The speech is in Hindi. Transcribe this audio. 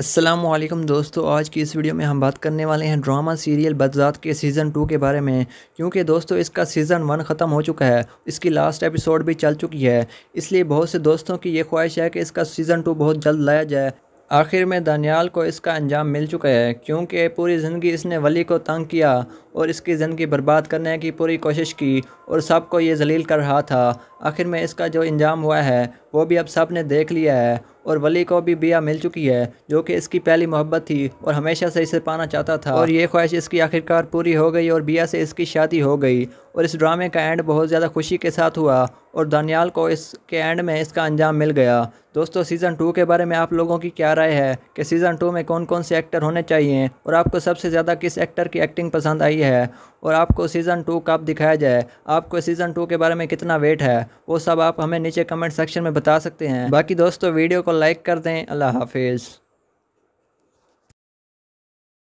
असलम दोस्तों आज की इस वीडियो में हम बात करने वाले हैं ड्रामा सीरियल बदजात के सीज़न टू के बारे में क्योंकि दोस्तों इसका सीज़न वन ख़त्म हो चुका है इसकी लास्ट एपिसोड भी चल चुकी है इसलिए बहुत से दोस्तों की ये ख्वाहिश है कि इसका सीज़न टू बहुत जल्द लाया जाए आखिर में दानियाल को इसका अंजाम मिल चुका है क्योंकि पूरी ज़िंदगी इसने वली को तंग किया और इसकी ज़िंदगी बर्बाद करने की पूरी कोशिश की और सबको ये जलील कर रहा था आखिर में इसका जो इंजाम हुआ है वो भी अब सब ने देख लिया है और वली को भी बिया मिल चुकी है जो कि इसकी पहली मोहब्बत थी और हमेशा से इसे पाना चाहता था और ये ख्वाहिश इसकी आखिरकार पूरी हो गई और बिया से इसकी शादी हो गई और इस ड्रामे का एंड बहुत ज़्यादा खुशी के साथ हुआ और दानियाल को इसके एंड में इसका अंजाम मिल गया दोस्तों सीज़न टू के बारे में आप लोगों की क्या राय है कि सीज़न टू में कौन कौन से एक्टर होने चाहिए और आपको सबसे ज़्यादा किस एक्टर की एक्टिंग पसंद आई है और आपको सीज़न टू कब दिखाया जाए आपको सीज़न टू के बारे में कितना वेट है वो सब आप हमें नीचे कमेंट सेक्शन में बता सकते हैं बाकी दोस्तों वीडियो को लाइक कर दें अल्लाह हाफिज़